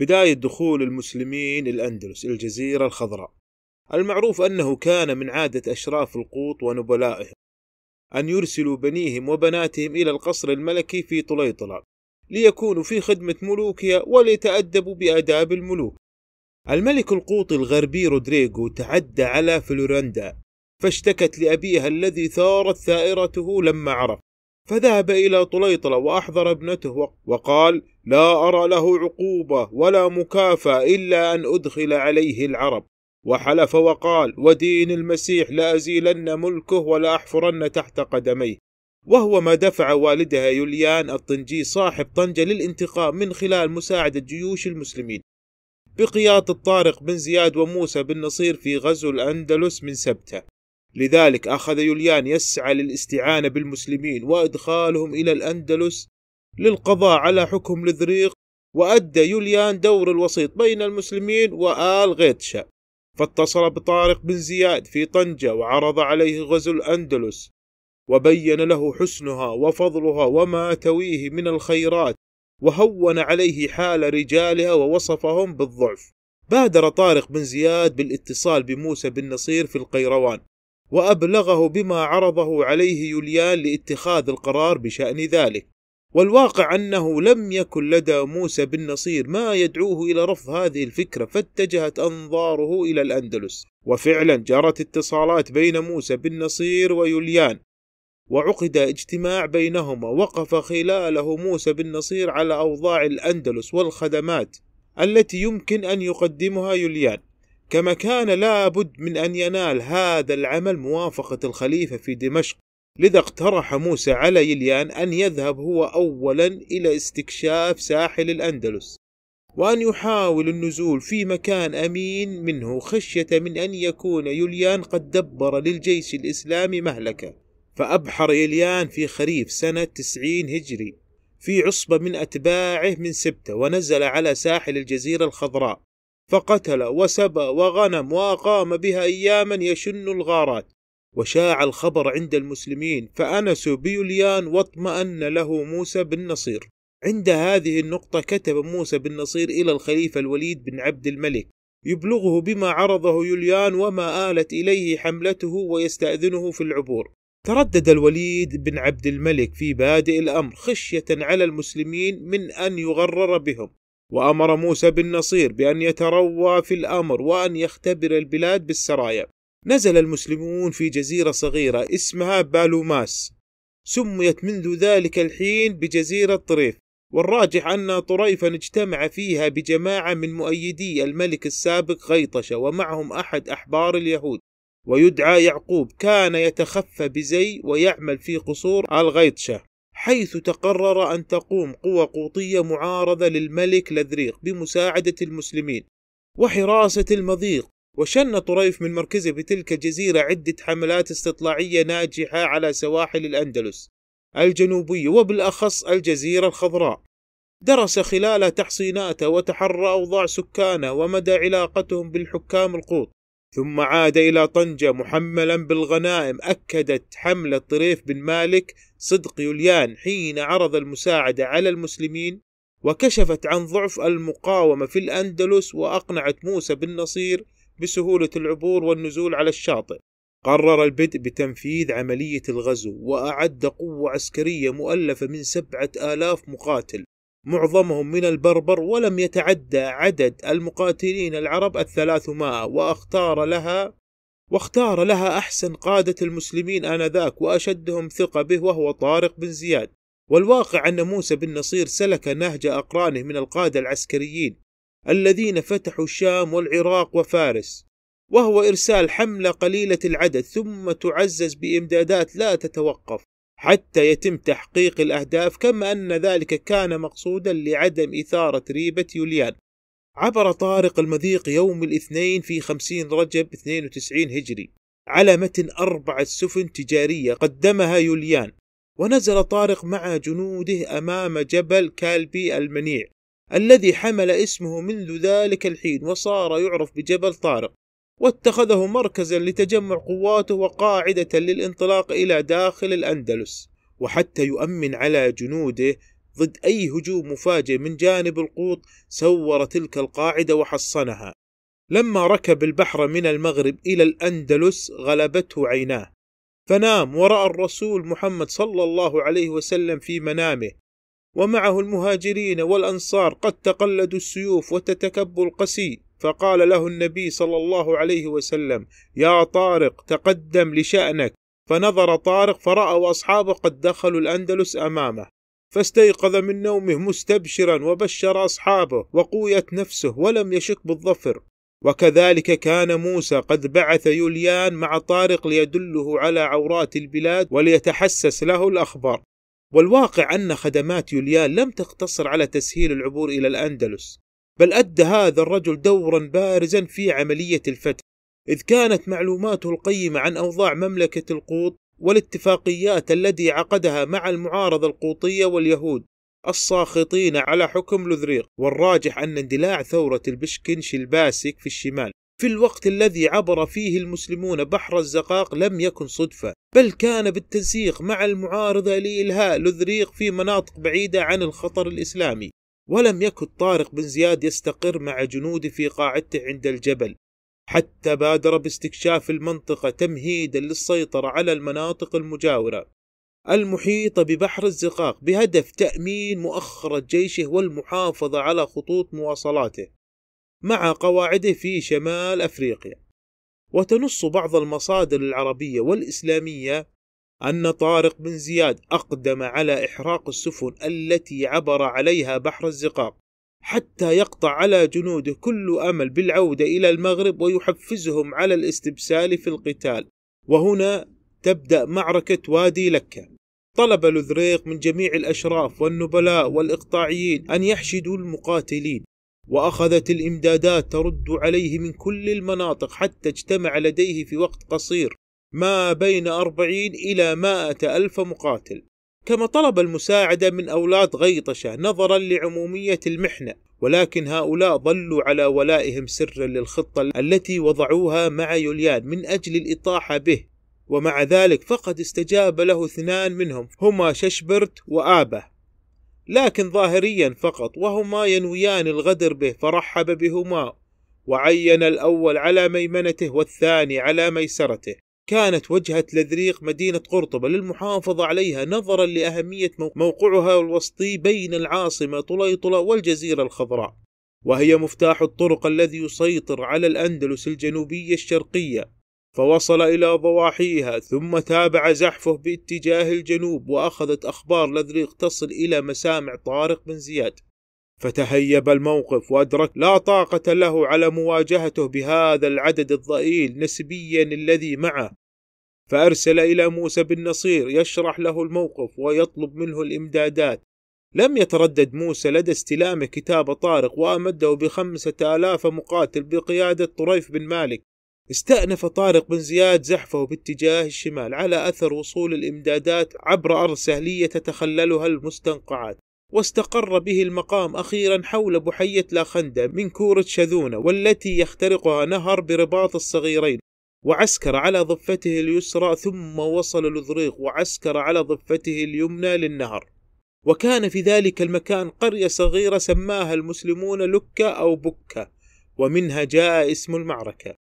بداية دخول المسلمين الأندلس الجزيرة الخضراء المعروف أنه كان من عادة أشراف القوط ونبلائهم أن يرسلوا بنيهم وبناتهم إلى القصر الملكي في طليطلة ليكونوا في خدمة ملوكها وليتأدبوا بآداب الملوك الملك القوطي الغربي رودريغو تعدى على فلورندا فاشتكت لأبيها الذي ثارت ثائرته لما عرف فذهب إلى طليطلة وأحضر ابنته وقال لا أرى له عقوبة ولا مكافأة إلا أن أدخل عليه العرب وحلف وقال ودين المسيح لأزيلن ملكه ولأحفرن تحت قدميه وهو ما دفع والدها يوليان الطنجي صاحب طنجة للانتقام من خلال مساعدة جيوش المسلمين بقيادة طارق بن زياد وموسى بن نصير في غزو الأندلس من سبته لذلك أخذ يوليان يسعى للاستعانة بالمسلمين وإدخالهم إلى الأندلس للقضاء على حكم لذريق وأدى يوليان دور الوسيط بين المسلمين وآل غيتشا فاتصل بطارق بن زياد في طنجة وعرض عليه غزو الأندلس وبين له حسنها وفضلها وما تويه من الخيرات وهون عليه حال رجالها ووصفهم بالضعف بادر طارق بن زياد بالاتصال بموسى بن نصير في القيروان وابلغه بما عرضه عليه يوليان لاتخاذ القرار بشان ذلك والواقع انه لم يكن لدى موسى بن نصير ما يدعوه الى رفض هذه الفكره فاتجهت انظاره الى الاندلس وفعلا جرت اتصالات بين موسى بن نصير ويوليان وعقد اجتماع بينهما وقف خلاله موسى بن نصير على اوضاع الاندلس والخدمات التي يمكن ان يقدمها يوليان كما كان لابد من أن ينال هذا العمل موافقة الخليفة في دمشق لذا اقترح موسى على يليان أن يذهب هو أولا إلى استكشاف ساحل الأندلس وأن يحاول النزول في مكان أمين منه خشية من أن يكون يليان قد دبر للجيش الإسلامي مهلكة فأبحر يليان في خريف سنة تسعين هجري في عصبة من أتباعه من سبتة ونزل على ساحل الجزيرة الخضراء فقتل وسبى وغنم واقام بها اياما يشن الغارات وشاع الخبر عند المسلمين فانسوا بيوليان واطمان له موسى بن نصير عند هذه النقطة كتب موسى بن نصير إلى الخليفة الوليد بن عبد الملك يبلغه بما عرضه يوليان وما آلت إليه حملته ويستأذنه في العبور تردد الوليد بن عبد الملك في بادئ الأمر خشية على المسلمين من أن يغرر بهم وامر موسى بن نصير بان يتروى في الامر وان يختبر البلاد بالسرايا نزل المسلمون في جزيره صغيره اسمها بالوماس سميت منذ ذلك الحين بجزيره طريف والراجح أن طريفا اجتمع فيها بجماعة من مؤيدي الملك السابق غيطشة ومعهم أحد أحبار اليهود ويدعى يعقوب كان يتخفى بزي ويعمل في قصور الغيطشة حيث تقرر أن تقوم قوى قوطية معارضة للملك لذريق بمساعدة المسلمين وحراسة المضيق وشن طريف من مركزه في تلك الجزيرة عدة حملات استطلاعية ناجحة على سواحل الأندلس الجنوبية وبالأخص الجزيرة الخضراء درس خلال تحصيناته وتحرى أوضاع سكانه ومدى علاقتهم بالحكام القوط ثم عاد إلى طنجة محملا بالغنائم أكدت حملة طريف بن مالك صدق يوليان حين عرض المساعدة على المسلمين وكشفت عن ضعف المقاومة في الأندلس وأقنعت موسى بن نصير بسهولة العبور والنزول على الشاطئ قرر البدء بتنفيذ عملية الغزو وأعد قوة عسكرية مؤلفة من سبعة آلاف مقاتل معظمهم من البربر ولم يتعدى عدد المقاتلين العرب الثلاثمائة واختار لها واختار لها أحسن قادة المسلمين آنذاك وأشدهم ثقة به وهو طارق بن زياد والواقع أن موسى بن نصير سلك نهج أقرانه من القادة العسكريين الذين فتحوا الشام والعراق وفارس وهو إرسال حملة قليلة العدد ثم تعزز بإمدادات لا تتوقف حتى يتم تحقيق الأهداف كما أن ذلك كان مقصودا لعدم إثارة ريبة يوليان عبر طارق المذيق يوم الاثنين في خمسين رجب 92 هجري على متن أربعة سفن تجارية قدمها يوليان ونزل طارق مع جنوده أمام جبل كالبي المنيع الذي حمل اسمه منذ ذلك الحين وصار يعرف بجبل طارق واتخذه مركزا لتجمع قواته وقاعدة للانطلاق إلى داخل الأندلس وحتى يؤمن على جنوده ضد أي هجوم مفاجئ من جانب القوط سور تلك القاعدة وحصنها لما ركب البحر من المغرب إلى الأندلس غلبته عيناه فنام ورأى الرسول محمد صلى الله عليه وسلم في منامه ومعه المهاجرين والأنصار قد تقلدوا السيوف وتتكبوا القسي فقال له النبي صلى الله عليه وسلم يا طارق تقدم لشأنك فنظر طارق فرأى أصحابه قد دخلوا الأندلس أمامه فاستيقظ من نومه مستبشرا وبشر أصحابه وقويت نفسه ولم يشك بالظفر وكذلك كان موسى قد بعث يوليان مع طارق ليدله على عورات البلاد وليتحسس له الأخبار والواقع أن خدمات يوليان لم تقتصر على تسهيل العبور إلى الأندلس بل أدى هذا الرجل دورا بارزا في عملية الفتح إذ كانت معلوماته القيمة عن أوضاع مملكة القوط والاتفاقيات التي عقدها مع المعارضة القوطية واليهود الساخطين على حكم لذريق والراجح أن اندلاع ثورة البشكنش الباسك في الشمال في الوقت الذي عبر فيه المسلمون بحر الزقاق لم يكن صدفة بل كان بالتنسيق مع المعارضة لإلهاء لذريق في مناطق بعيدة عن الخطر الإسلامي ولم يكن طارق بن زياد يستقر مع جنوده في قاعدته عند الجبل حتى بادر باستكشاف المنطقة تمهيدا للسيطرة على المناطق المجاورة المحيطة ببحر الزقاق بهدف تأمين مؤخرة جيشه والمحافظة على خطوط مواصلاته مع قواعده في شمال أفريقيا وتنص بعض المصادر العربية والإسلامية أن طارق بن زياد أقدم على إحراق السفن التي عبر عليها بحر الزقاق حتى يقطع على جنوده كل أمل بالعودة إلى المغرب ويحفزهم على الاستبسال في القتال وهنا تبدأ معركة وادي لكة طلب لذريق من جميع الأشراف والنبلاء والإقطاعيين أن يحشدوا المقاتلين وأخذت الإمدادات ترد عليه من كل المناطق حتى اجتمع لديه في وقت قصير ما بين أربعين إلى مائة ألف مقاتل كما طلب المساعدة من أولاد غيطشة نظرا لعمومية المحنة ولكن هؤلاء ظلوا على ولائهم سرا للخطة التي وضعوها مع يوليان من أجل الإطاحة به ومع ذلك فقد استجاب له اثنان منهم هما ششبرت وآبه لكن ظاهريا فقط وهما ينويان الغدر به فرحب بهما وعين الأول على ميمنته والثاني على ميسرته كانت وجهة لذريق مدينة قرطبة للمحافظة عليها نظرا لأهمية موقعها الوسطي بين العاصمة طليطلة والجزيرة الخضراء وهي مفتاح الطرق الذي يسيطر على الأندلس الجنوبية الشرقية فوصل إلى ضواحيها ثم تابع زحفه باتجاه الجنوب وأخذت أخبار لذريق تصل إلى مسامع طارق بن زياد فتهيب الموقف وأدرك لا طاقة له على مواجهته بهذا العدد الضئيل نسبيا الذي معه فأرسل إلى موسى بن نصير يشرح له الموقف ويطلب منه الإمدادات لم يتردد موسى لدى استلامه كتاب طارق وأمده بخمسة آلاف مقاتل بقيادة طريف بن مالك استأنف طارق بن زياد زحفه باتجاه الشمال على أثر وصول الإمدادات عبر أرض سهلية تتخللها المستنقعات واستقر به المقام أخيرا حول بحية لاخندة من كورة شذونة والتي يخترقها نهر برباط الصغيرين وعسكر على ضفته اليسرى ثم وصل لذريق وعسكر على ضفته اليمنى للنهر وكان في ذلك المكان قرية صغيرة سماها المسلمون لكة أو بكة ومنها جاء اسم المعركة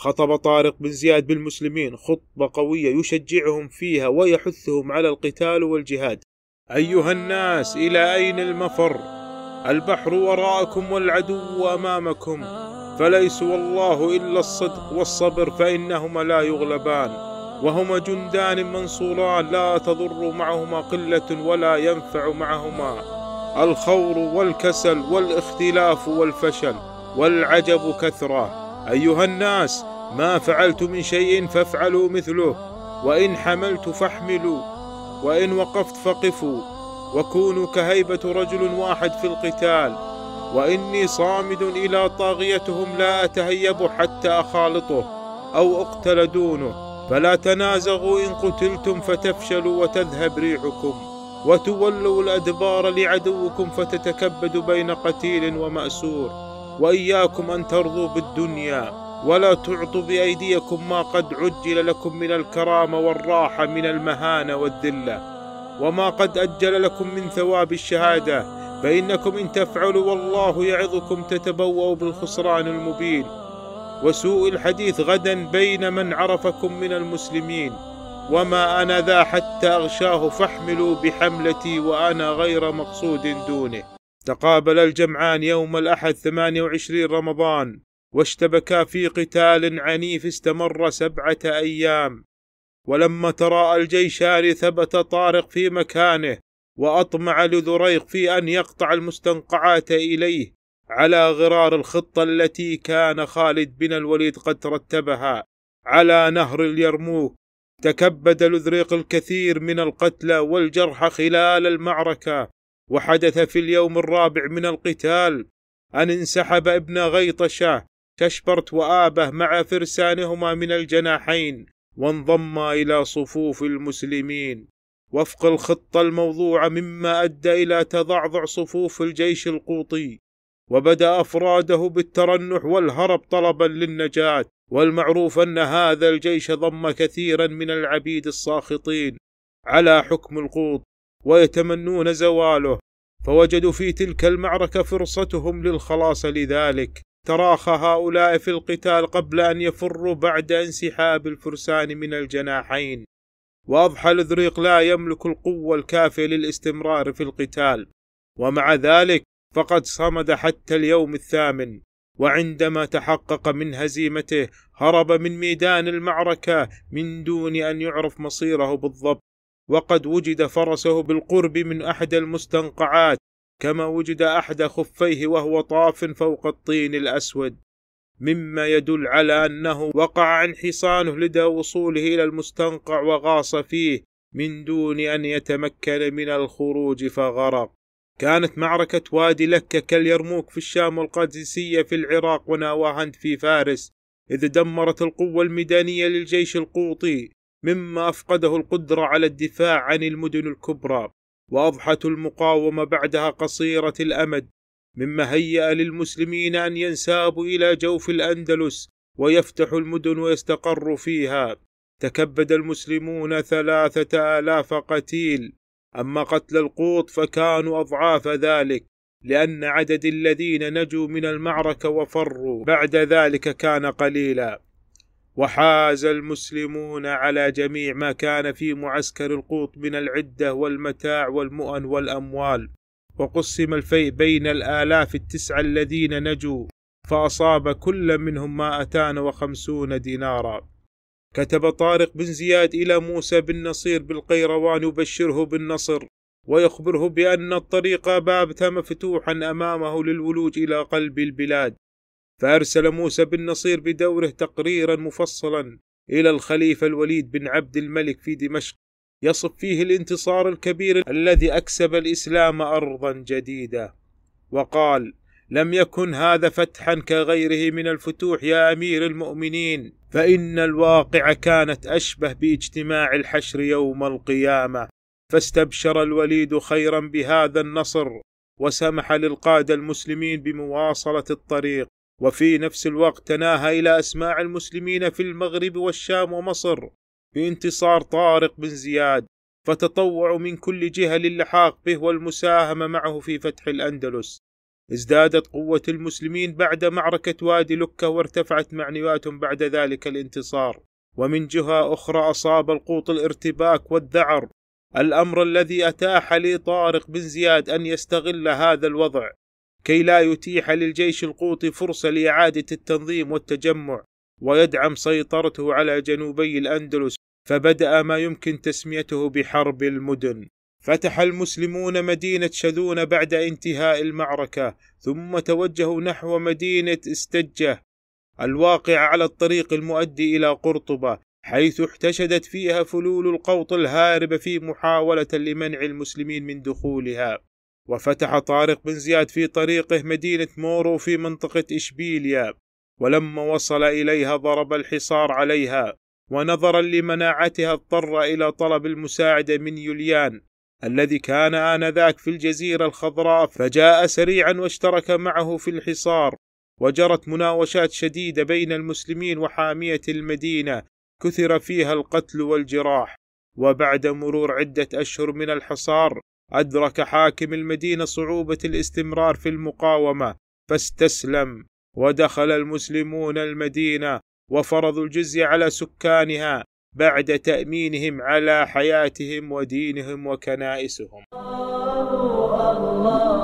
خطب طارق بن زياد بالمسلمين خطبة قوية يشجعهم فيها ويحثهم على القتال والجهاد أيها الناس إلى أين المفر البحر وراءكم والعدو أمامكم فليس والله إلا الصدق والصبر فإنهما لا يغلبان وهما جندان منصوران لا تضر معهما قلة ولا ينفع معهما الخور والكسل والاختلاف والفشل والعجب كثرة أيها الناس ما فعلت من شيء فافعلوا مثله وإن حملت فاحملوا وإن وقفت فقفوا وكونوا كهيبة رجل واحد في القتال واني صامد الى طاغيتهم لا اتهيب حتى اخالطه او اقتل دونه فلا تنازغوا ان قتلتم فتفشلوا وتذهب ريحكم وتولوا الادبار لعدوكم فتتكبد بين قتيل وماسور واياكم ان ترضوا بالدنيا ولا تعطوا بايديكم ما قد عجل لكم من الكرامه والراحه من المهانه والذله وما قد اجل لكم من ثواب الشهاده فإنكم إن تفعلوا والله يعظكم تتبوأوا بالخسران المبين وسوء الحديث غدا بين من عرفكم من المسلمين وما أنا ذا حتى أغشاه فاحملوا بحملتي وأنا غير مقصود دونه تقابل الجمعان يوم الأحد 28 رمضان واشتبكا في قتال عنيف استمر سبعة أيام ولما تراءى الجيشان ثبت طارق في مكانه واطمع لذريق في ان يقطع المستنقعات اليه على غرار الخطه التي كان خالد بن الوليد قد رتبها على نهر اليرموك تكبد لذريق الكثير من القتلى والجرحى خلال المعركه وحدث في اليوم الرابع من القتال ان انسحب ابن غيطشه كشبرت وابه مع فرسانهما من الجناحين وانضم الى صفوف المسلمين وفق الخطة الموضوعة مما أدى إلى تضعضع صفوف الجيش القوطي وبدا افراده بالترنح والهرب طلبا للنجاه والمعروف ان هذا الجيش ضم كثيرا من العبيد الساخطين على حكم القوط ويتمنون زواله فوجدوا في تلك المعركه فرصتهم للخلاص لذلك تراخى هؤلاء في القتال قبل ان يفروا بعد انسحاب الفرسان من الجناحين وأضحى الاذريق لا يملك القوة الكافية للاستمرار في القتال ومع ذلك فقد صمد حتى اليوم الثامن وعندما تحقق من هزيمته هرب من ميدان المعركة من دون أن يعرف مصيره بالضبط وقد وجد فرسه بالقرب من أحد المستنقعات كما وجد أحد خفيه وهو طاف فوق الطين الأسود مما يدل على أنه وقع انحصانه لدى وصوله إلى المستنقع وغاص فيه من دون أن يتمكن من الخروج فغرق كانت معركة وادي لكة كاليرموك في الشام والقادسية في العراق وناواهند في فارس إذ دمرت القوة الميدانية للجيش القوطي مما أفقده القدرة على الدفاع عن المدن الكبرى وأضحت المقاومة بعدها قصيرة الأمد مما هيأ للمسلمين أن ينسابوا إلى جوف الأندلس ويفتحوا المدن ويستقروا فيها تكبد المسلمون ثلاثة آلاف قتيل أما قتل القوط فكانوا أضعاف ذلك لأن عدد الذين نجوا من المعركة وفروا بعد ذلك كان قليلا وحاز المسلمون على جميع ما كان في معسكر القوط من العدة والمتاع والمؤن والأموال وقسم الفيء بين الآلاف التسعة الذين نجوا فأصاب كل منهم ما أتان وخمسون دينارا كتب طارق بن زياد إلى موسى بن نصير بالقيروان يبشره بالنصر ويخبره بأن الطريق بابت مفتوحا أمامه للولوج إلى قلب البلاد فأرسل موسى بن نصير بدوره تقريرا مفصلا إلى الخليفة الوليد بن عبد الملك في دمشق يصف فيه الانتصار الكبير الذي اكسب الاسلام ارضا جديده وقال لم يكن هذا فتحا كغيره من الفتوح يا امير المؤمنين فان الواقع كانت اشبه باجتماع الحشر يوم القيامه فاستبشر الوليد خيرا بهذا النصر وسمح للقاده المسلمين بمواصله الطريق وفي نفس الوقت تناهى الى اسماع المسلمين في المغرب والشام ومصر بانتصار طارق بن زياد فتطوعوا من كل جهة للحاق به والمساهمة معه في فتح الأندلس ازدادت قوة المسلمين بعد معركة وادي لكة وارتفعت معنوياتهم بعد ذلك الانتصار ومن جهة أخرى أصاب القوط الارتباك والذعر الأمر الذي أتاح لطارق بن زياد أن يستغل هذا الوضع كي لا يتيح للجيش القوطي فرصة لإعادة التنظيم والتجمع ويدعم سيطرته على جنوبي الأندلس فبدأ ما يمكن تسميته بحرب المدن فتح المسلمون مدينة شذون بعد انتهاء المعركة ثم توجهوا نحو مدينة استجة الواقعة على الطريق المؤدي إلى قرطبة حيث احتشدت فيها فلول القوط الهاربة في محاولة لمنع المسلمين من دخولها وفتح طارق بن زياد في طريقه مدينة مورو في منطقة إشبيليا ولما وصل إليها ضرب الحصار عليها ونظرا لمناعتها اضطر الى طلب المساعده من يوليان الذي كان آنذاك في الجزيرة الخضراء فجاء سريعا واشترك معه في الحصار وجرت مناوشات شديدة بين المسلمين وحامية المدينة كثر فيها القتل والجراح وبعد مرور عدة أشهر من الحصار أدرك حاكم المدينة صعوبة الاستمرار في المقاومة فاستسلم ودخل المسلمون المدينة وفرضوا الجزية على سكانها بعد تأمينهم على حياتهم ودينهم وكنائسهم الله الله